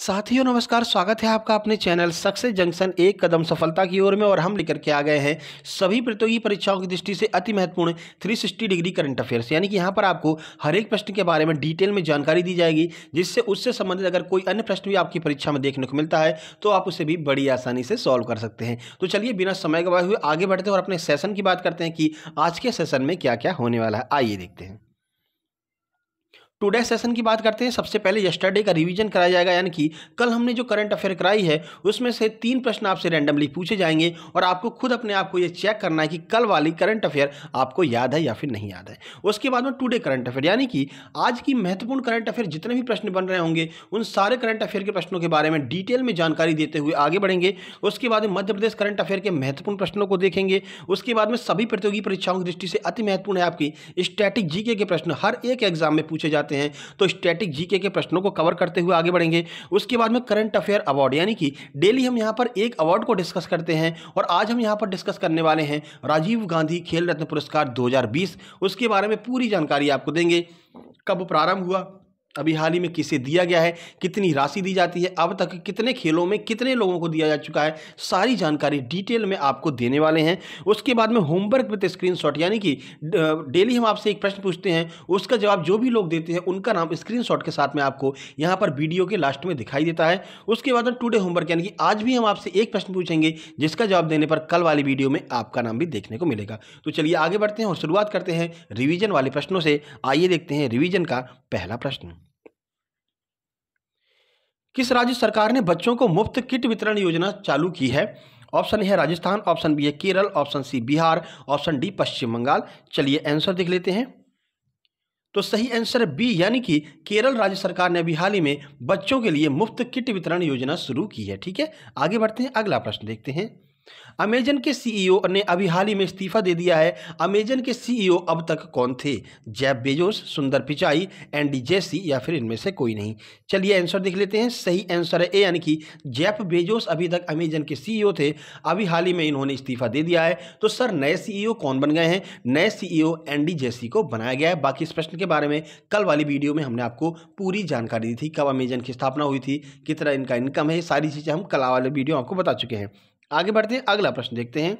साथियों नमस्कार स्वागत है आपका अपने चैनल सक्सेस जंक्शन एक कदम सफलता की ओर में और हम लेकर के आ गए हैं सभी प्रतियोगी परीक्षाओं की दृष्टि से अति महत्वपूर्ण 360 डिग्री करंट अफेयर्स यानी कि यहाँ पर आपको हर एक प्रश्न के बारे में डिटेल में जानकारी दी जाएगी जिससे उससे संबंधित अगर कोई अन्य प्रश्न भी आपकी परीक्षा में देखने को मिलता है तो आप उसे भी बड़ी आसानी से सॉल्व कर सकते हैं तो चलिए बिना समय गवाए हुए आगे बढ़ते और अपने सेशन की बात करते हैं कि आज के सेशन में क्या क्या होने वाला है आइए देखते हैं टुडे सेशन की बात करते हैं सबसे पहले यस्टरडे का रिवीजन कराया जाएगा यानी कि कल हमने जो करंट अफेयर कराई है उसमें से तीन प्रश्न आपसे रैंडमली पूछे जाएंगे और आपको खुद अपने आप को ये चेक करना है कि कल वाली करंट अफेयर आपको याद है या फिर नहीं याद है उसके बाद में टुडे करंट अफेयर यानी कि आज की महत्वपूर्ण करंट अफेयर जितने भी प्रश्न बन रहे होंगे उन सारे करंट अफेयर के प्रश्नों के बारे में डिटेल में जानकारी देते हुए आगे बढ़ेंगे उसके बाद में मध्य प्रदेश करंट अफेयर के महत्वपूर्ण प्रश्नों को देखेंगे उसके बाद में सभी प्रतियोगी परीक्षाओं की दृष्टि से अति महत्वपूर्ण है आपकी स्टैटिक जीके के प्रश्न हर एक एग्जाम में पूछे जाते जाते हैं तो स्टैटिक जीके के प्रश्नों को कवर करते हुए आगे बढ़ेंगे उसके बाद में करंट अफेयर अवार्ड यानी कि डेली हम यहाँ पर एक अवार्ड को डिस्कस करते हैं और आज हम यहाँ पर डिस्कस करने वाले हैं राजीव गांधी खेल रत्न पुरस्कार दो उसके बारे में पूरी जानकारी आपको देंगे कब प्रारंभ हुआ अभी हाल ही में किसे दिया गया है कितनी राशि दी जाती है अब तक कितने खेलों में कितने लोगों को दिया जा चुका है सारी जानकारी डिटेल में आपको देने वाले हैं उसके बाद में होमवर्क विथ स्क्रीन यानी कि डेली हम आपसे एक प्रश्न पूछते हैं उसका जवाब जो भी लोग देते हैं उनका नाम स्क्रीन के साथ में आपको यहाँ पर वीडियो के लास्ट में दिखाई देता है उसके बाद टूडे होमवर्क यानी कि आज भी हम आपसे एक प्रश्न पूछेंगे जिसका जवाब देने पर कल वाली वीडियो में आपका नाम भी देखने को मिलेगा तो चलिए आगे बढ़ते हैं और शुरुआत करते हैं रिवीजन वाले प्रश्नों से आइए देखते हैं रिवीजन का पहला प्रश्न किस राज्य सरकार ने बच्चों को मुफ्त किट वितरण योजना चालू की है ऑप्शन ए है राजस्थान ऑप्शन बी है Kerala option C Bihar option D Paschim Bangal चलिए आंसर देख लेते हैं तो सही आंसर बी यानी कि केरल राज्य सरकार ने अभी हाल ही में बच्चों के लिए मुफ्त किट वितरण योजना शुरू की है ठीक है आगे बढ़ते हैं अगला प्रश्न देखते हैं अमेजन के सीईओ e ने अभी हाल ही में इस्तीफा दे दिया है अमेजन के सीईओ e अब तक कौन थे जैब बेजोस सुंदर पिचाई एंडी जेसी या फिर इनमें से कोई नहीं चलिए आंसर देख लेते हैं सही आंसर है ए यानी कि जैप बेजोस अभी तक अमेजन के सीईओ e थे अभी हाल ही में इन्होंने इस्तीफा दे दिया है तो सर नए सीईओ कौन बन गए हैं नए सीईओ एंडी जेसी को बनाया गया है बाकी इस प्रश्न के बारे में कल वाली वीडियो में हमने आपको पूरी जानकारी दी थी कब अमेजन की स्थापना हुई थी कितना इनका इनकम है सारी चीज़ें हम कल वाले वीडियो आपको बता चुके हैं आगे बढ़ते हैं अगला प्रश्न देखते हैं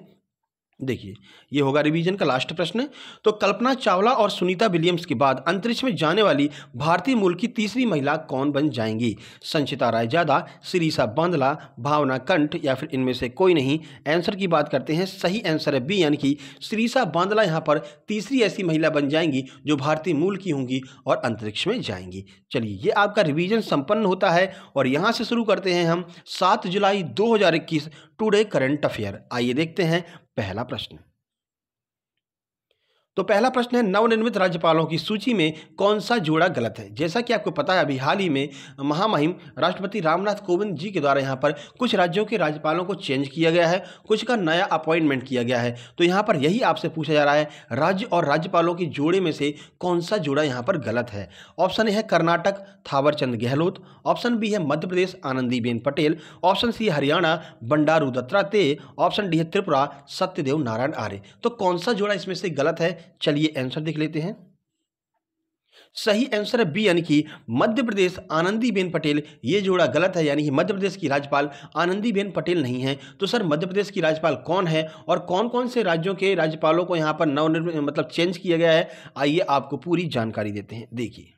देखिए ये होगा रिवीजन का लास्ट प्रश्न तो कल्पना चावला और सुनीता विलियम्स के बाद अंतरिक्ष में जाने वाली भारतीय मूल की तीसरी महिला कौन बन जाएंगी संचिता राय जादा सिरीसा बांदला भावना कंठ या फिर इनमें से कोई नहीं आंसर की बात करते हैं सही आंसर है बी यानी कि सिरीसा बांदला यहाँ पर तीसरी ऐसी महिला बन जाएंगी जो भारतीय मूल की होंगी और अंतरिक्ष में जाएंगी चलिए ये आपका रिविजन संपन्न होता है और यहाँ से शुरू करते हैं हम सात जुलाई दो टुडे करंट अफेयर आइए देखते हैं पहला प्रश्न तो पहला प्रश्न है नवनिर्मित राज्यपालों की सूची में कौन सा जोड़ा गलत है जैसा कि आपको पता है अभी हाल ही में महामहिम राष्ट्रपति रामनाथ कोविंद जी के द्वारा यहाँ पर कुछ राज्यों के राज्यपालों को चेंज किया गया है कुछ का नया अपॉइंटमेंट किया गया है तो यहाँ पर यही आपसे पूछा जा रहा है राज्य और राज्यपालों के जोड़े में से कौन सा जोड़ा यहाँ पर गलत है ऑप्शन ए है कर्नाटक थावरचंद गहलोत ऑप्शन बी है Madhya Pradesh Anandiben Patel option C Haryana Bandaru Dattatreya option D है त्रिपुरा सत्यदेव नारायण आर्य तो कौन सा जोड़ा इसमें से गलत है चलिए आंसर देख लेते हैं सही आंसर है बी यानी कि मध्य प्रदेश आनंदीबेन पटेल ये जोड़ा गलत है यानी कि मध्य प्रदेश की राज्यपाल आनंदीबेन पटेल नहीं है तो सर मध्य प्रदेश की राज्यपाल कौन है और कौन कौन से राज्यों के राज्यपालों को यहाँ पर नवनिर्मित मतलब चेंज किया गया है आइए आपको पूरी जानकारी देते हैं देखिए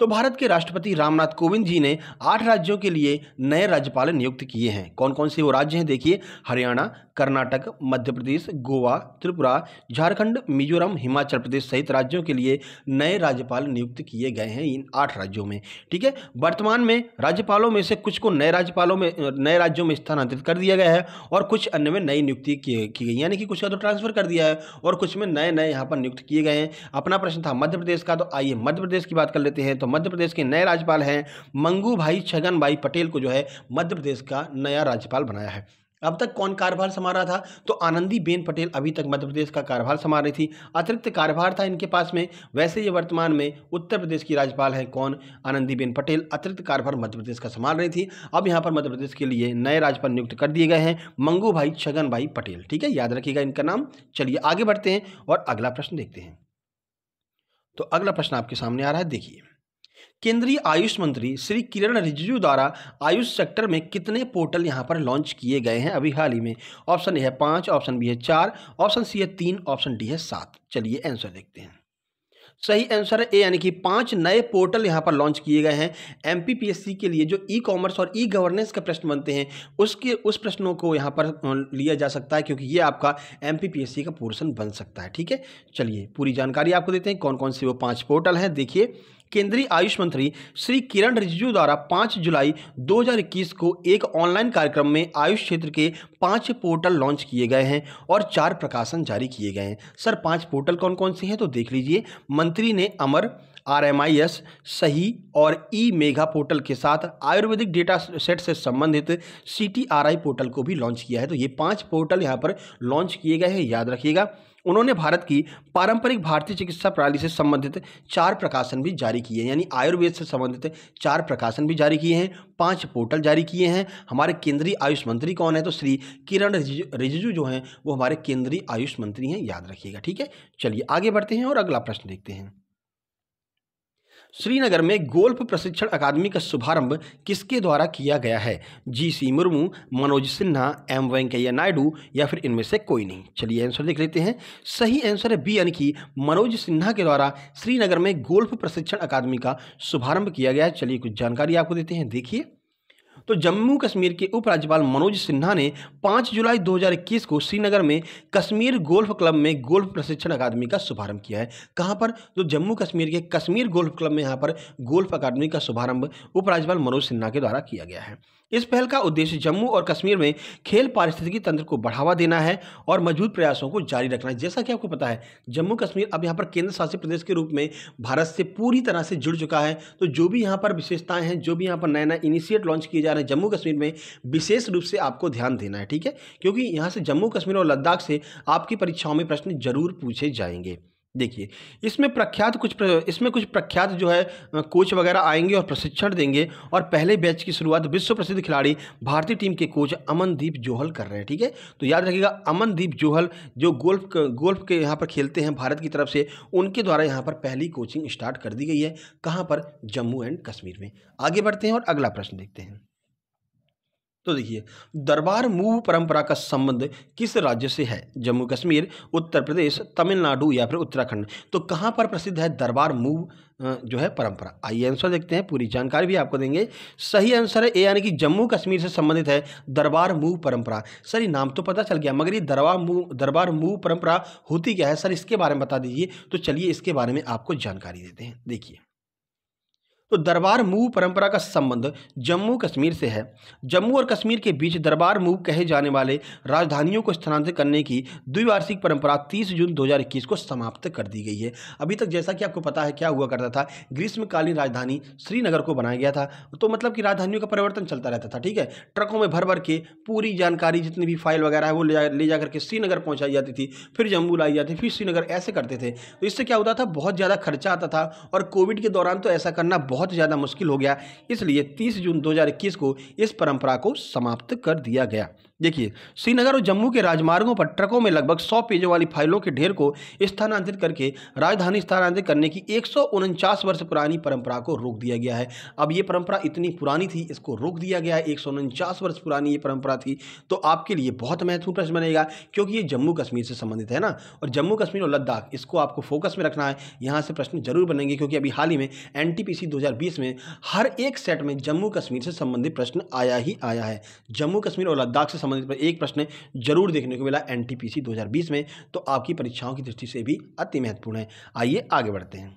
तो भारत के राष्ट्रपति रामनाथ कोविंद जी ने आठ राज्यों के लिए नए राज्यपाल नियुक्त किए हैं कौन कौन से वो राज्य हैं देखिए हरियाणा कर्नाटक मध्य प्रदेश गोवा त्रिपुरा झारखंड मिजोरम हिमाचल प्रदेश सहित राज्यों के लिए नए राज्यपाल नियुक्त किए गए हैं इन आठ राज्यों में ठीक है वर्तमान में राज्यपालों में से कुछ को नए राज्यपालों में नए राज्यों में स्थानांतरित कर दिया गया है और कुछ अन्य में नई नियुक्ति की गई यानी कि कुछ का तो ट्रांसफर कर दिया है और कुछ में नए नए यहाँ पर नियुक्त किए गए हैं अपना प्रश्न था मध्य प्रदेश का तो आइए मध्य प्रदेश की बात कर लेते हैं तो मध्य प्रदेश के नए राज्यपाल हैं मंगू भाई छगन भाई पटेल को जो है मध्य प्रदेश का नया राज्यपाल बनाया है अब तक कौन कार्यभार संभाल रहा था तो आनंदी बेन पटेल अभी तक मध्य प्रदेश का कार्यभार संभाल रही थी अतिरिक्त कार्यभार था इनके पास में वैसे ये वर्तमान में उत्तर प्रदेश की राज्यपाल हैं कौन आनंदी बेन पटेल अतिरिक्त कार्यभार मध्य प्रदेश का संभाल रही थी अब यहाँ पर मध्य प्रदेश के लिए नए राज्यपाल नियुक्त कर दिए गए हैं मंगू भाई छगन भाई पटेल ठीक है याद रखिएगा इनका नाम चलिए आगे बढ़ते हैं और अगला प्रश्न देखते हैं तो अगला प्रश्न आपके सामने आ रहा है देखिए केंद्रीय आयुष मंत्री श्री किरण रिजिजू द्वारा आयुष सेक्टर में कितने पोर्टल यहां पर लॉन्च किए गए हैं अभी हाल ही में ऑप्शन ए है पाँच ऑप्शन बी है चार ऑप्शन सी है तीन ऑप्शन डी है सात चलिए आंसर देखते हैं सही आंसर है ए यानी कि पांच नए पोर्टल यहां पर लॉन्च किए गए हैं एमपीपीएससी के लिए जो ई कॉमर्स और ई गवर्नेंस के प्रश्न बनते हैं उसके उस प्रश्नों को यहां पर लिया जा सकता है क्योंकि ये आपका एमपीपीएससी का पोर्शन बन सकता है ठीक है चलिए पूरी जानकारी आपको देते हैं कौन कौन से वो पाँच पोर्टल हैं देखिए केंद्रीय आयुष मंत्री श्री किरण रिजिजू द्वारा 5 जुलाई 2021 को एक ऑनलाइन कार्यक्रम में आयुष क्षेत्र के पांच पोर्टल लॉन्च किए गए हैं और चार प्रकाशन जारी किए गए हैं सर पांच पोर्टल कौन कौन से हैं तो देख लीजिए मंत्री ने Amar R M I S सही और ई मेघा पोर्टल के साथ आयुर्वेदिक डेटा सेट से संबंधित C T R I portal को भी लॉन्च किया है तो ये पांच पोर्टल यहाँ पर लॉन्च किए गए हैं याद रखिएगा उन्होंने भारत की पारंपरिक भारतीय चिकित्सा प्रणाली से संबंधित चार प्रकाशन भी जारी किए हैं यानी आयुर्वेद से संबंधित चार प्रकाशन भी जारी किए हैं पांच पोर्टल जारी किए हैं हमारे केंद्रीय आयुष मंत्री कौन है तो श्री किरण रिजिजू जो हैं वो हमारे केंद्रीय आयुष मंत्री हैं याद रखिएगा ठीक है चलिए आगे बढ़ते हैं और अगला प्रश्न देखते हैं श्रीनगर में गोल्फ प्रशिक्षण अकादमी का शुभारंभ किसके द्वारा किया गया है G C Murmu Manoj Sinha M Venkaiah Naidu या फिर इनमें से कोई नहीं चलिए आंसर देख लेते हैं सही आंसर है बी यानी कि मनोज सिन्हा के द्वारा श्रीनगर में गोल्फ प्रशिक्षण अकादमी का शुभारंभ किया गया है चलिए कुछ जानकारी आपको देते हैं देखिए तो जम्मू कश्मीर के उपराज्यपाल मनोज सिन्हा ने 5 जुलाई 2021 को श्रीनगर में कश्मीर गोल्फ क्लब में गोल्फ प्रशिक्षण अकादमी का शुभारंभ किया है कहाँ पर तो जम्मू कश्मीर के कश्मीर गोल्फ क्लब में यहाँ पर गोल्फ अकादमी का शुभारंभ उपराज्यपाल मनोज सिन्हा के द्वारा किया गया है इस पहल का उद्देश्य जम्मू और कश्मीर में खेल पारिस्थितिकी तंत्र को बढ़ावा देना है और मजबूत प्रयासों को जारी रखना है जैसा कि आपको पता है जम्मू कश्मीर अब यहाँ पर केंद्र शासित प्रदेश के रूप में भारत से पूरी तरह से जुड़ चुका है तो जो भी यहाँ पर विशेषताएं हैं जो भी यहाँ पर नए नए इनिशिएट लॉन्च किए जा रहे यानी जम्मू कश्मीर में विशेष रूप से आपको ध्यान देना है ठीक है क्योंकि यहाँ से जम्मू कश्मीर और लद्दाख से आपकी परीक्षाओं में प्रश्न जरूर पूछे जाएंगे देखिए इसमें प्रख्यात कुछ प्र, इसमें कुछ प्रख्यात जो है कोच वगैरह आएंगे और प्रशिक्षण देंगे और पहले बैच की शुरुआत विश्व प्रसिद्ध खिलाड़ी भारतीय टीम के कोच अमनदीप जोहल कर रहे हैं ठीक है तो याद रखिएगा अमनदीप जोहल जो गोल्फ गोल्फ के यहाँ पर खेलते हैं भारत की तरफ से उनके द्वारा यहाँ पर पहली कोचिंग स्टार्ट कर दी गई है कहाँ पर जम्मू एंड कश्मीर में आगे बढ़ते हैं और अगला प्रश्न देखते हैं तो देखिए दरबार मूव परंपरा का संबंध किस राज्य से है जम्मू कश्मीर उत्तर प्रदेश तमिलनाडु या फिर उत्तराखंड तो कहाँ पर प्रसिद्ध है दरबार मूव जो है परंपरा आइए आंसर देखते हैं पूरी जानकारी भी आपको देंगे सही आंसर है ए यानी कि जम्मू कश्मीर से संबंधित है दरबार मूव परंपरा सर ये नाम तो पता चल गया मगर ये दरबार मूव दरबार मूव परंपरा होती क्या है सर इसके बारे में बता दीजिए तो चलिए इसके बारे में आपको जानकारी देते हैं देखिए तो दरबार मूव परंपरा का संबंध जम्मू कश्मीर से है जम्मू और कश्मीर के बीच दरबार मूव कहे जाने वाले राजधानियों को स्थानांतरित करने की द्विवार्षिक परंपरा 30 जून 2021 को समाप्त कर दी गई है अभी तक जैसा कि आपको पता है क्या हुआ करता था ग्रीष्मकालीन राजधानी श्रीनगर को बनाया गया था तो मतलब कि राजधानियों का परिवर्तन चलता रहता था ठीक है ट्रकों में भर भर के पूरी जानकारी जितनी भी फाइल वगैरह है वो ले जा करके श्रीनगर पहुँचाई जाती थी फिर जम्मू लाई जाती फिर श्रीनगर ऐसे करते थे तो इससे क्या होता था बहुत ज़्यादा खर्चा आता था और कोविड के दौरान तो ऐसा करना बहुत बहुत ज़्यादा मुश्किल हो गया इसलिए 30 जून 2021 को इस परंपरा को समाप्त कर दिया गया देखिए श्रीनगर और जम्मू के राजमार्गों पर ट्रकों में लगभग सौ पेजों वाली फाइलों के ढेर को स्थानांतरित करके राजधानी स्थानांतरित करने की एक वर्ष पुरानी परंपरा को रोक दिया गया है अब ये परंपरा इतनी पुरानी थी इसको रोक दिया गया है एक वर्ष पुरानी ये परंपरा थी तो आपके लिए बहुत महत्वपूर्ण प्रश्न बनेगा क्योंकि ये जम्मू कश्मीर से संबंधित है ना और जम्मू कश्मीर और लद्दाख इसको आपको फोकस में रखना है यहाँ से प्रश्न जरूर बनेंगे क्योंकि अभी हाल ही में एन टी में हर एक सेट में जम्मू कश्मीर से संबंधित प्रश्न आया ही आया है जम्मू कश्मीर और लद्दाख से संबंधित एक प्रश्न जरूर देखने को मिला एन 2020 में तो आपकी परीक्षाओं की दृष्टि से भी अति महत्वपूर्ण है आइए आगे बढ़ते हैं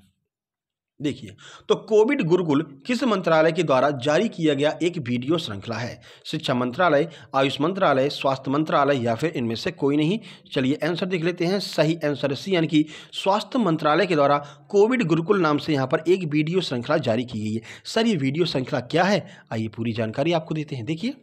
देखिए तो कोविड गुरुकुल किस मंत्रालय के द्वारा जारी किया गया एक वीडियो श्रृंखला है शिक्षा मंत्रालय आयुष मंत्रालय स्वास्थ्य मंत्रालय या फिर इनमें से कोई नहीं चलिए आंसर देख लेते हैं सही आंसर सी यानी कि स्वास्थ्य मंत्रालय के द्वारा कोविड गुरुकुल नाम से यहां पर एक वीडियो श्रृंखला जारी की गई है सर ये वीडियो श्रृंखला क्या है आइए पूरी जानकारी आपको देते हैं देखिए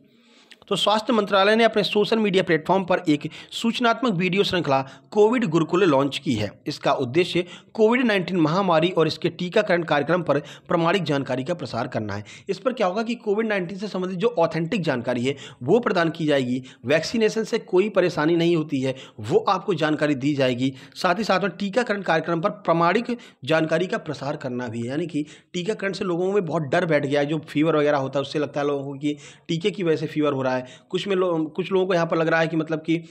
तो स्वास्थ्य मंत्रालय ने अपने सोशल मीडिया प्लेटफॉर्म पर एक सूचनात्मक वीडियो श्रृंखला कोविड गुरुकुल लॉन्च की है इसका उद्देश्य कोविड नाइन्टीन महामारी और इसके टीकाकरण कार्यक्रम पर प्रमाणिक जानकारी का प्रसार करना है इस पर क्या होगा कि कोविड नाइन्टीन से संबंधित जो ऑथेंटिक जानकारी है वो प्रदान की जाएगी वैक्सीनेशन से कोई परेशानी नहीं होती है वो आपको जानकारी दी जाएगी साथ ही साथ में टीकाकरण कार्यक्रम पर प्रमाणिक जानकारी का प्रसार करना भी है यानी कि टीकाकरण से लोगों में बहुत डर बैठ गया है जो फीवर वगैरह होता है उससे लगता है लोगों को कि टीके की वजह से फीवर हो रहा है है कुछ में लोग कुछ लोगों को यहाँ पर लग रहा है कि मतलब कि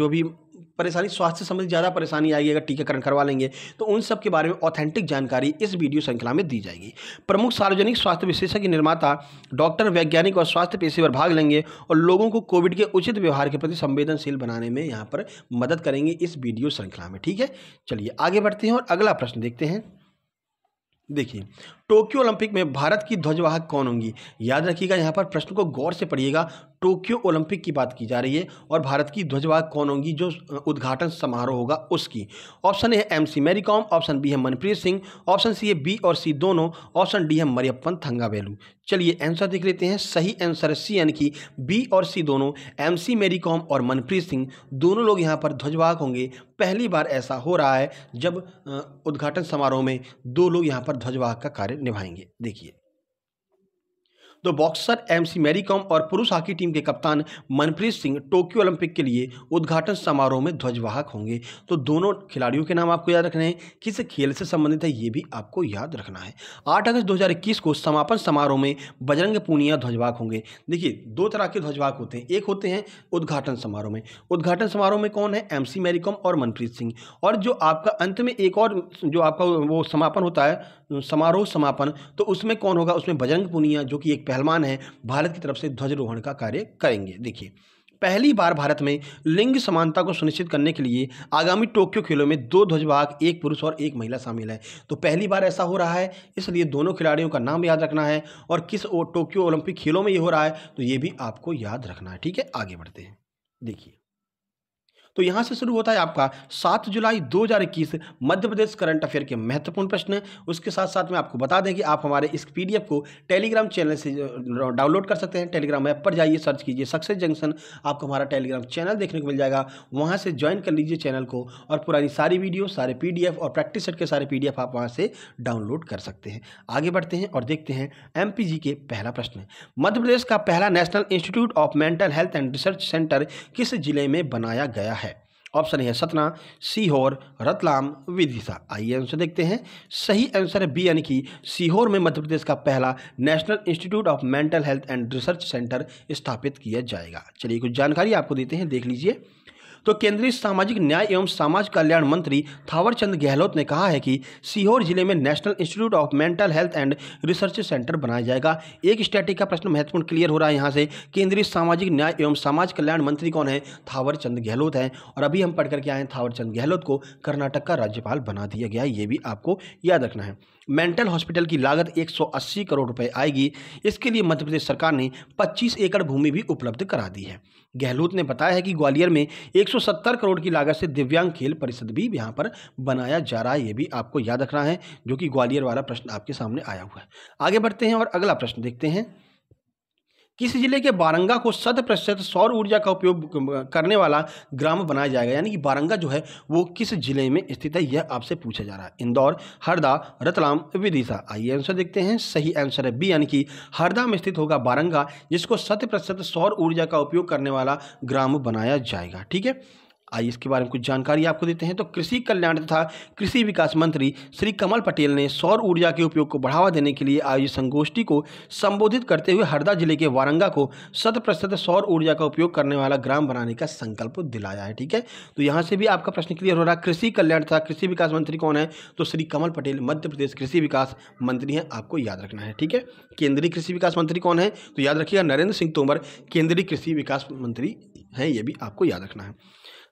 जो भी परेशानी स्वास्थ्य से संबंधित ज़्यादा परेशानी आएगी अगर टीकाकरण करवा लेंगे तो उन सब के बारे में ऑथेंटिक जानकारी इस वीडियो श्रृंखला में दी जाएगी प्रमुख सार्वजनिक स्वास्थ्य विशेषज्ञ निर्माता डॉक्टर वैज्ञानिक और स्वास्थ्य पेशेवर भाग लेंगे और लोगों को कोविड के उचित व्यवहार के प्रति संवेदनशील बनाने में यहाँ पर मदद करेंगे इस वीडियो श्रृंखला में ठीक है चलिए आगे बढ़ते हैं और अगला प्रश्न देखते हैं देखिए टोक्यो ओलंपिक में भारत की ध्वजवाहक कौन होंगी याद रखिएगा यहाँ पर प्रश्न को गौर से पढ़िएगा टोक्यो ओलंपिक की बात की जा रही है और भारत की ध्वजवाहक कौन होंगी जो उद्घाटन समारोह होगा उसकी ऑप्शन ए है एम सी मेरी कॉम ऑप्शन बी है मनप्रीत सिंह ऑप्शन सी है बी और सी दोनों ऑप्शन डी है मरियप्पन थंगावेलू चलिए आंसर देख लेते हैं सही आंसर है सी यानी कि बी और सी दोनों एम सी मेरी कॉम और मनप्रीत सिंह दोनों लोग यहाँ पर ध्वजवाहक होंगे पहली बार ऐसा हो रहा है जब उद्घाटन समारोह में दो लोग यहाँ पर ध्वजवाहक का कार्य निभाएंगे देखिए तो बॉक्सर एमसी मैरीकॉम और पुरुष हॉकी टीम के कप्तान मनप्रीत सिंह टोक्यो ओलंपिक के लिए उद्घाटन समारोह में ध्वजवाहक होंगे तो दोनों खिलाड़ियों के नाम आपको याद रखने हैं किस खेल से संबंधित है ये भी आपको याद रखना है आठ अगस्त इक्कीस को समापन समारोह में बजरंग पूनिया ध्वजवाहक होंगे देखिए दो तरह के ध्वजवाहक होते हैं एक होते हैं उद्घाटन समारोह में उद्घाटन समारोह में कौन है एम सी मैरीकॉम और मनप्रीत सिंह और जो आपका अंत में एक और जो आपका वो समापन होता है समारोह समापन तो उसमें कौन होगा उसमें बजरंग पूनिया जो कि एक पहलवान हैं भारत की तरफ से ध्वजरोहण का कार्य करेंगे देखिए पहली बार भारत में लिंग समानता को सुनिश्चित करने के लिए आगामी टोक्यो खेलों में दो ध्वजवाहक एक पुरुष और एक महिला शामिल है तो पहली बार ऐसा हो रहा है इसलिए दोनों खिलाड़ियों का नाम याद रखना है और किस टोक्यो ओलंपिक खेलों में ये हो रहा है तो ये भी आपको याद रखना है ठीक है आगे बढ़ते हैं देखिए तो यहाँ से शुरू होता है आपका सात जुलाई दो मध्य प्रदेश करंट अफेयर के महत्वपूर्ण प्रश्न उसके साथ साथ में आपको बता दें कि आप हमारे इस पी को टेलीग्राम चैनल से डाउनलोड कर सकते हैं टेलीग्राम ऐप पर जाइए सर्च कीजिए सक्सेस जंक्शन आपको हमारा टेलीग्राम चैनल देखने को मिल जाएगा वहाँ से ज्वाइन कर लीजिए चैनल को और पुरानी सारी वीडियो सारे पी और प्रैक्टिस सेट के सारे पी आप वहाँ से डाउनलोड कर सकते हैं आगे बढ़ते हैं और देखते हैं एम के पहला प्रश्न मध्य प्रदेश का पहला national institute of mental health and research centre किस जिले में बनाया गया है ऑप्शन है सतना सीहोर रतलाम विदिशा आइए आंसर देखते हैं सही आंसर है बी यानी कि सीहोर में मध्य प्रदेश का पहला national institute of mental health and research centre स्थापित किया जाएगा चलिए कुछ जानकारी आपको देते हैं देख लीजिए तो केंद्रीय सामाजिक न्याय एवं समाज कल्याण मंत्री थावरचंद गहलोत ने कहा है कि सीहोर जिले में national institute of mental health and research centre बनाया जाएगा एक स्टैटिक का प्रश्न महत्वपूर्ण क्लियर हो रहा है यहाँ से केंद्रीय सामाजिक न्याय एवं समाज कल्याण मंत्री कौन है थावरचंद गहलोत हैं और अभी हम पढ़ करके आए हैं थावरचंद गहलोत को कर्नाटक का राज्यपाल बना दिया गया ये भी आपको याद रखना है मेंटल हॉस्पिटल की लागत 180 करोड़ रुपए आएगी इसके लिए मध्य प्रदेश सरकार ने 25 एकड़ भूमि भी उपलब्ध करा दी है गहलोत ने बताया है कि ग्वालियर में 170 करोड़ की लागत से दिव्यांग खेल परिषद भी यहाँ पर बनाया जा रहा है ये भी आपको याद रखना है जो कि ग्वालियर वाला प्रश्न आपके सामने आया हुआ है आगे बढ़ते हैं और अगला प्रश्न देखते हैं किस जिले के बारंगा को शत प्रतिशत सौर ऊर्जा का उपयोग करने वाला ग्राम बनाया जाएगा यानी कि बारंगा जो है वो किस जिले में स्थित है यह आपसे पूछा जा रहा है इंदौर हरदा रतलाम विदिशा आइए आंसर देखते हैं सही आंसर है बी यानी कि हरदा में स्थित होगा बारंगा जिसको शत प्रतिशत सौर ऊर्जा का उपयोग करने वाला ग्राम बनाया जाएगा ठीक है आइए इसके बारे में कुछ जानकारी आपको देते हैं तो कृषि कल्याण तथा कृषि विकास मंत्री श्री कमल पटेल ने सौर ऊर्जा के उपयोग को बढ़ावा देने के लिए आयोजित संगोष्ठी को संबोधित करते हुए हरदा जिले के वारंगा को शत प्रतिशत सौर ऊर्जा का उपयोग करने वाला ग्राम बनाने का संकल्प दिलाया है ठीक है तो यहाँ से भी आपका प्रश्न क्लियर हो रहा है कृषि कल्याण तथा कृषि विकास मंत्री कौन है तो श्री कमल पटेल मध्य प्रदेश कृषि विकास मंत्री हैं आपको याद रखना है ठीक है केंद्रीय कृषि विकास मंत्री कौन है तो याद रखिएगा नरेंद्र सिंह तोमर केंद्रीय कृषि विकास मंत्री हैं ये भी आपको याद रखना है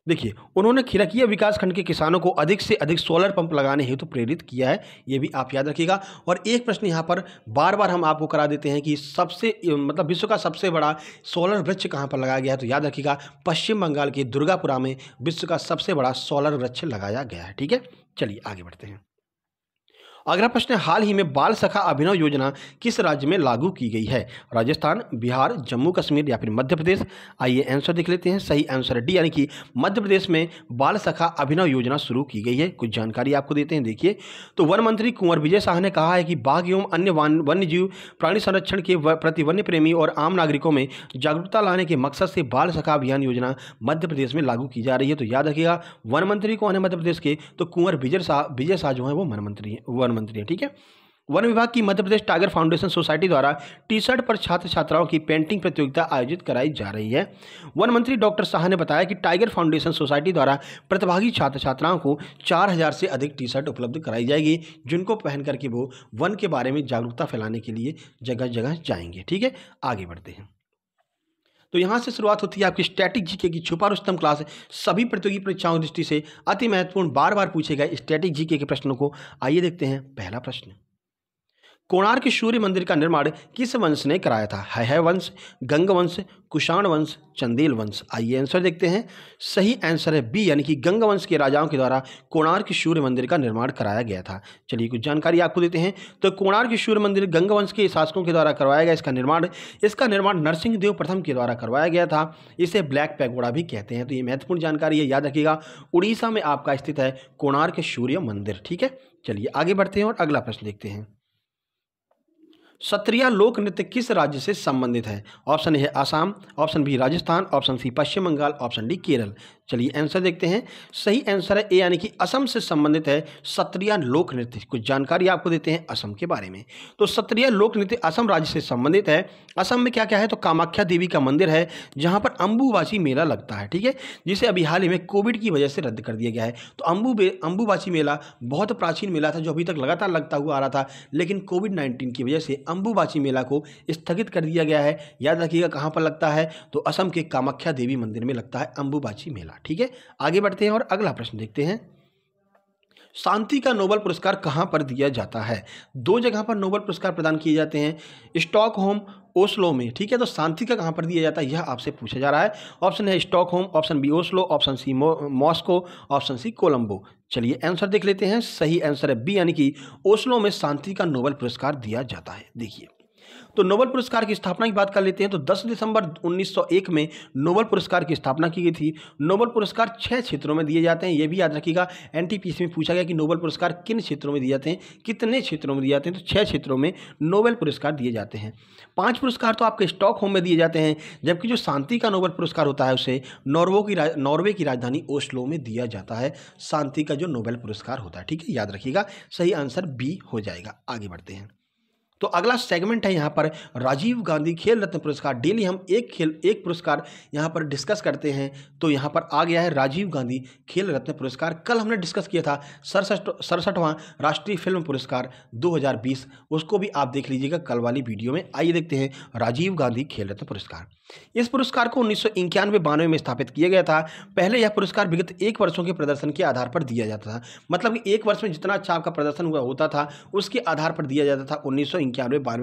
देखिए उन्होंने खिरकिया विकासखंड के किसानों को अधिक से अधिक सोलर पंप लगाने हेतु तो प्रेरित किया है ये भी आप याद रखिएगा और एक प्रश्न यहाँ पर बार बार हम आपको करा देते हैं कि सबसे मतलब विश्व का सबसे बड़ा सोलर वृक्ष कहाँ पर लगाया गया है तो याद रखिएगा पश्चिम बंगाल के दुर्गापुरा में विश्व का सबसे बड़ा सोलर वृक्ष लगाया गया है ठीक है चलिए आगे बढ़ते हैं अगला प्रश्न है हाल ही में बाल सखा अभिनव योजना किस राज्य में लागू की गई है राजस्थान बिहार जम्मू कश्मीर या फिर मध्य प्रदेश आइए आंसर देख लेते हैं सही आंसर डी यानी कि मध्य प्रदेश में बाल सखा अभिनव योजना शुरू की गई है कुछ जानकारी आपको देते हैं देखिए तो वन मंत्री कुंवर विजय शाह ने कहा है कि बाघ एवं अन्य वन्य जीव प्राणी संरक्षण के प्रति वन्य प्रेमी और आम नागरिकों में जागरूकता लाने के मकसद से बाल सखा अभियान योजना मध्य प्रदेश में लागू की जा रही है तो याद रखिएगा वन मंत्री कौन है मध्य प्रदेश के तो कुंवर विजय शाह विजय शाह जो है वो वन मंत्री वन वन मंत्री है ठीक है वन विभाग की Madhya Pradesh tiger foundation society द्वारा टी शर्ट पर छात्र छात्राओं की पेंटिंग प्रतियोगिता आयोजित कराई जा रही है वन मंत्री डॉक्टर शाह ने बताया कि टाइगर फाउंडेशन सोसाइटी द्वारा प्रतिभागी छात्र छात्राओं को 4000 से अधिक टी शर्ट उपलब्ध कराई जाएगी जिनको पहन करके वो वन के बारे में जागरूकता फैलाने के लिए जगह जगह जाएंगे ठीक है आगे बढ़ते हैं तो यहाँ से शुरुआत होती है आपकी स्टैटिक जीके की छुपा रुस्तम क्लास सभी प्रतियोगी परीक्षाओं दृष्टि से अति महत्वपूर्ण बार बार पूछे गए स्टैटिक जीके के प्रश्नों को आइए देखते हैं पहला प्रश्न कोणार्क सूर्य मंदिर का निर्माण किस वंश ने कराया था है, है वंश गंग वंश कुषाण वंश चंदेल वंश आइए आंसर देखते हैं सही आंसर है बी यानी कि गंग वंश के राजाओं के द्वारा कोणार्क सूर्य मंदिर का निर्माण कराया गया था चलिए कुछ जानकारी आपको देते हैं तो कोणार्क सूर्य मंदिर गंग वंश के शासकों के द्वारा करवाया गया इसका निर्माण इसका निर्माण नरसिंह देव प्रथम के द्वारा करवाया गया था इसे ब्लैक पैगोड़ा भी कहते हैं तो ये महत्वपूर्ण जानकारी है याद रखिएगा उड़ीसा में आपका स्थित है कोणार्क सूर्य मंदिर ठीक है चलिए आगे बढ़ते हैं और अगला प्रश्न देखते हैं सत्रिया लोक नृत्य किस राज्य से संबंधित है ऑप्शन ए है Assam option B Rajasthan option C Paschim Bangal option D Kerala चलिए आंसर देखते हैं सही आंसर है ए यानी कि असम से संबंधित है सत्रिया लोक नृत्य कुछ जानकारी आपको देते हैं असम के बारे में तो सत्रिया लोक नृत्य असम राज्य से संबंधित है असम में क्या क्या है तो कामाख्या देवी का मंदिर है जहाँ पर अंबुवासी मेला लगता है ठीक है जिसे अभी हाल ही में कोविड की वजह से रद्द कर दिया गया है तो अम्बू अंबुवासी मेला बहुत प्राचीन मेला था जो अभी तक लगातार लगता हुआ आ रहा था लेकिन कोविड नाइन्टीन की वजह से अंबुवासी मेला को स्थगित कर दिया गया है याद रखिएगा कहाँ पर लगता है तो असम के कामाख्या देवी मंदिर में लगता है अम्बुबाची मेला मिलेगा ठीक है आगे बढ़ते हैं और अगला प्रश्न देखते हैं शांति का नोबल पुरस्कार कहाँ पर दिया जाता है दो जगह पर नोबल पुरस्कार प्रदान किए जाते हैं स्टॉकहोम ओस्लो में ठीक है तो शांति का कहाँ पर दिया जाता है यह आपसे पूछा जा रहा है ऑप्शन है Stockholm option B Oslo option C Moscow option C Colombo चलिए आंसर देख लेते हैं सही आंसर है बी यानी कि ओस्लो में शांति का नोबल पुरस्कार दिया जाता है देखिए तो नोबल पुरस्कार की स्थापना की बात कर लेते हैं तो 10 दिसंबर 1901 में नोबल पुरस्कार की स्थापना की गई थी नोबल पुरस्कार छः क्षेत्रों में दिए जाते हैं ये भी याद रखिएगा एन में पूछा गया कि नोबल पुरस्कार किन क्षेत्रों में दिए जाते हैं कितने क्षेत्रों में दिए जाते हैं तो छः क्षेत्रों में नोबल पुरस्कार दिए जाते हैं पाँच पुरस्कार तो आपके स्टॉक होम में दिए जाते हैं जबकि जो शांति का नोबल पुरस्कार होता है उसे नॉर्वे की नॉर्वे की राजधानी ओस्लो में दिया जाता है शांति का जो नोबेल पुरस्कार होता है ठीक है याद रखिएगा सही आंसर बी हो जाएगा आगे बढ़ते हैं तो अगला सेगमेंट है यहाँ पर राजीव गांधी खेल रत्न पुरस्कार डेली हम एक खेल एक पुरस्कार यहाँ पर डिस्कस करते हैं तो यहाँ पर आ गया है राजीव गांधी खेल रत्न पुरस्कार कल हमने डिस्कस किया था सड़सठ सड़सठवां राष्ट्रीय फिल्म पुरस्कार 2020 उसको भी आप देख लीजिएगा कल वाली वीडियो में आइए देखते हैं राजीव गांधी खेल रत्न पुरस्कार इस पुरस्कार को उन्नीस सौ में स्थापित किया गया था पहले यह पुरस्कार विगत एक वर्षों के प्रदर्शन के आधार पर दिया जाता था मतलब कि एक वर्ष में जितना अच्छा आपका प्रदर्शन हुआ होता था उसके आधार पर दिया जाता था उन्नीस सौ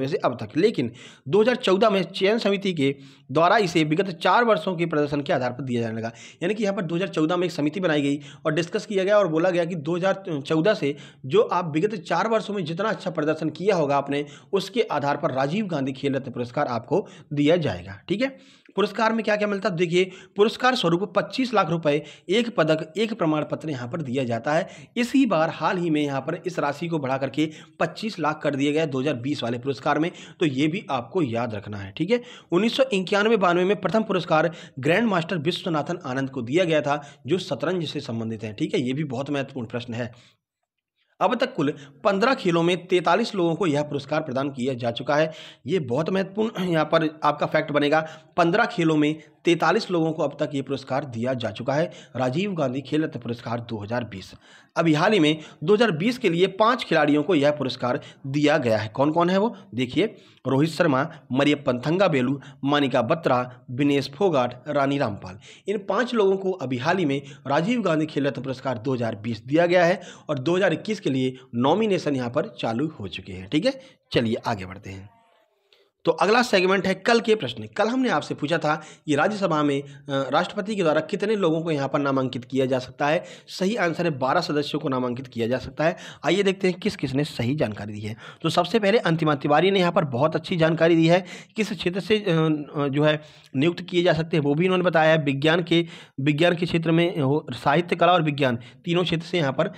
से अब तक लेकिन 2014 में चयन समिति के द्वारा इसे विगत चार वर्षों के प्रदर्शन के आधार पर दिया जाने लगा यानी कि यहाँ पर चौदह में एक समिति बनाई गई और डिस्कस किया गया और बोला गया कि चौदह से जो आप विगत चार वर्षों में जितना अच्छा प्रदर्शन किया होगा आपने उसके आधार पर राजीव गांधी खेल रत्न पुरस्कार आपको दिया जाएगा ठीक है पुरस्कार में क्या क्या मिलता है तो देखिए पुरस्कार स्वरूप 25 लाख रुपए एक पदक एक प्रमाण पत्र यहाँ पर दिया जाता है इसी बार हाल ही में यहाँ पर इस राशि को बढ़ा करके 25 लाख कर दिया गया 2020 वाले पुरस्कार में तो ये भी आपको याद रखना है ठीक है उन्नीस सौ में प्रथम पुरस्कार ग्रैंड मास्टर विश्वनाथन आनंद को दिया गया था जो शतरंज से संबंधित है ठीक है ये भी बहुत महत्वपूर्ण प्रश्न है अब तक कुल पंद्रह खेलों में तैंतालीस लोगों को यह पुरस्कार प्रदान किया जा चुका है ये बहुत महत्वपूर्ण यहाँ पर आपका फैक्ट बनेगा पंद्रह खेलों में तैंतालीस लोगों को अब तक ये पुरस्कार दिया जा चुका है राजीव गांधी खेल रत्न पुरस्कार 2020 अभी हाल ही में 2020 के लिए पांच खिलाड़ियों को यह पुरस्कार दिया गया है कौन कौन है वो देखिए रोहित शर्मा मरियप्पन थंगा बेलू मानिका बत्रा विनेश फोगाट रानी रामपाल इन पांच लोगों को अभी हाल ही में राजीव गांधी खेल रत्न पुरस्कार 2020 दिया गया है और 2021 के लिए नॉमिनेशन यहाँ पर चालू हो चुके हैं ठीक है चलिए आगे बढ़ते हैं तो अगला सेगमेंट है कल के प्रश्न कल हमने आपसे पूछा था कि राज्यसभा में राष्ट्रपति के द्वारा कितने लोगों को यहाँ पर नामांकित किया जा सकता है सही आंसर है बारह सदस्यों को नामांकित किया जा सकता है आइए देखते हैं किस किसने सही जानकारी दी है तो सबसे पहले अंतिमा तिवारी ने यहाँ पर बहुत अच्छी जानकारी दी है किस क्षेत्र से जो है नियुक्त किए जा सकते हैं वो भी इन्होंने बताया है विज्ञान के विज्ञान के क्षेत्र में साहित्य कला और विज्ञान तीनों क्षेत्र से यहाँ पर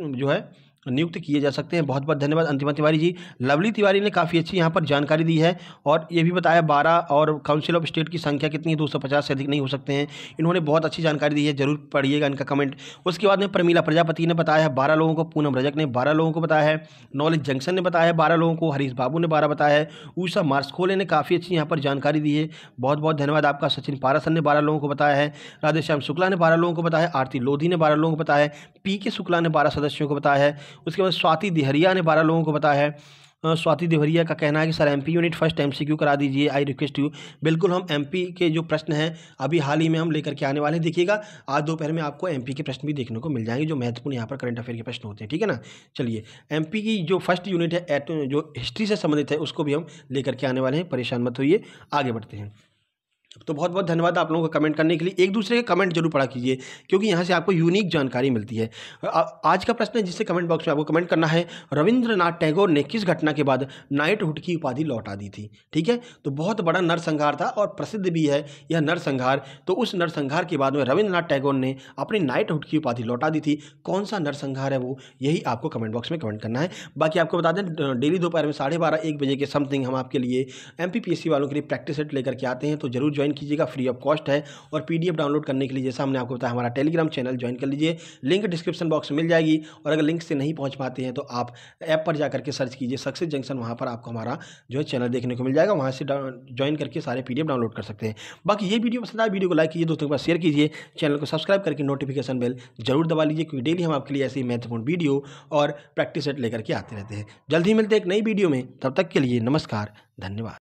जो है नियुक्त किए जा सकते हैं बहुत बहुत धन्यवाद अंतिमा तिवारी जी लवली तिवारी ने काफ़ी अच्छी यहाँ पर जानकारी दी है और ये भी बताया बारह और काउंसिल ऑफ स्टेट की संख्या कितनी है दो सौ पचास से अधिक नहीं हो सकते हैं इन्होंने बहुत अच्छी जानकारी दी है जरूर पढ़िएगा इनका कमेंट उसके बाद में प्रमीला प्रजापति ने बताया है बारह लोगों को पूनम रजक ने बारह लोगों को बताया है नॉलेज जंक्शन ने बताया है बारह लोगों को हरीश बाबू ने बारह बताया है ऊषा मार्सखोले ने काफ़ी अच्छी यहाँ पर जानकारी दी है बहुत बहुत धन्यवाद आपका सचिन पारासन ने बारह लोगों को बताया है राधेश्याम शुक्ला ने बारह लोगों को बताया आरती लोधी ने बारह लोगों को बताया पी के शुक्ला ने बारह सदस्यों को बताया है उसके बाद स्वाति देहरिया ने बारह लोगों को बताया है स्वाति देवरिया का कहना है कि sir MP unit first MCQ करा दीजिए आई रिक्वेस्ट यू बिल्कुल हम एमपी के जो प्रश्न हैं अभी हाल ही में हम लेकर के आने वाले हैं देखिएगा आज दोपहर में आपको एमपी के प्रश्न भी देखने को मिल जाएंगे जो महत्वपूर्ण यहाँ पर करंट अफेयर के प्रश्न होते हैं ठीक है ना चलिए एम की जो फर्स्ट यूनिट है जो हिस्ट्री से संबंधित है उसको भी हम लेकर के आने वाले हैं परेशान मत होइए आगे बढ़ते हैं तो बहुत बहुत धन्यवाद आप लोगों को कमेंट करने के लिए एक दूसरे के कमेंट जरूर पढ़ा कीजिए क्योंकि यहाँ से आपको यूनिक जानकारी मिलती है आज का प्रश्न है जिससे कमेंट बॉक्स में आपको कमेंट करना है रविंद्रनाथ टैगोर ने किस घटना के बाद नाइट हुड की उपाधि लौटा दी थी ठीक है तो बहुत बड़ा नरसंहार था और प्रसिद्ध भी है यह नरसंहार तो उस नरसंहार के बाद में रविन्द्रनाथ टैगोर ने अपनी नाइट हुड की उपाधि लौटा दी थी कौन सा नरसंहार है वो यही आपको कमेंट बॉक्स में कमेंट करना है बाकी आपको बता दें डेली दोपहर में साढ़े बारह एक बजे के समथिंग हम आपके लिए एम वालों के लिए प्रैक्टिस सेट लेकर के आते हैं तो जरूर ज्वाइन ज्वाइन कीजिएगा फ्री ऑफ कॉस्ट है और पीडीएफ डाउनलोड करने के लिए जैसा हमने आपको बताया हमारा टेलीग्राम चैनल ज्वाइन कर लीजिए लिंक डिस्क्रिप्शन बॉक्स में मिल जाएगी और अगर लिंक से नहीं पहुँच पाते हैं तो आप ऐप पर जाकर के सर्च कीजिए सक्सेस जंक्शन वहाँ पर आपको हमारा जो है चैनल देखने को मिल जाएगा वहाँ से ज्वाइन करके सारे पी डाउनलोड कर सकते हैं बाकी ये वीडियो पसंद आए वीडियो को लाइक कीजिए दोस्तों के पास शेयर कीजिए चैनल को सब्सक्राइब करके नोटिफिकेशन बेल जरूर दबा लीजिए क्योंकि डेली हम आपके लिए ऐसी महत्वपूर्ण वीडियो और प्रैक्टिस सेट लेकर के आते रहते हैं जल्द ही मिलते हैं एक नई वीडियो में तब तक के लिए नमस्कार धन्यवाद